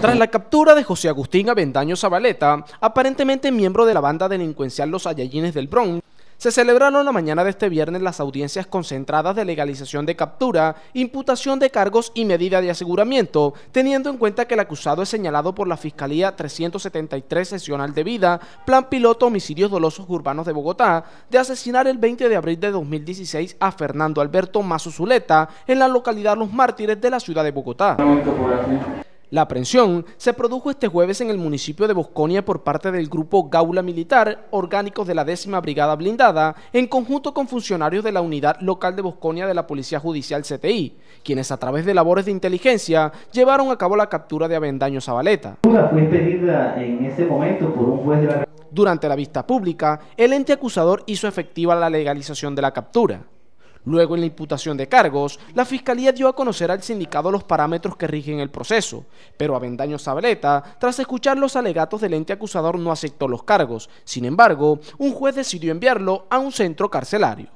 Tras la captura de José Agustín Avendaño Zabaleta, aparentemente miembro de la banda delincuencial Los Ayallines del Bronx, se celebraron la mañana de este viernes las audiencias concentradas de legalización de captura, imputación de cargos y medida de aseguramiento, teniendo en cuenta que el acusado es señalado por la Fiscalía 373 Sesional de Vida, Plan Piloto Homicidios Dolosos Urbanos de Bogotá, de asesinar el 20 de abril de 2016 a Fernando Alberto Mazo Zuleta en la localidad Los Mártires de la ciudad de Bogotá. La aprehensión se produjo este jueves en el municipio de Bosconia por parte del grupo Gaula Militar, orgánicos de la décima brigada blindada, en conjunto con funcionarios de la unidad local de Bosconia de la Policía Judicial CTI, quienes a través de labores de inteligencia llevaron a cabo la captura de Avendaño Zabaleta. Durante la vista pública, el ente acusador hizo efectiva la legalización de la captura. Luego, en la imputación de cargos, la Fiscalía dio a conocer al sindicado los parámetros que rigen el proceso, pero Avendaño Zabaleta, tras escuchar los alegatos del ente acusador, no aceptó los cargos. Sin embargo, un juez decidió enviarlo a un centro carcelario.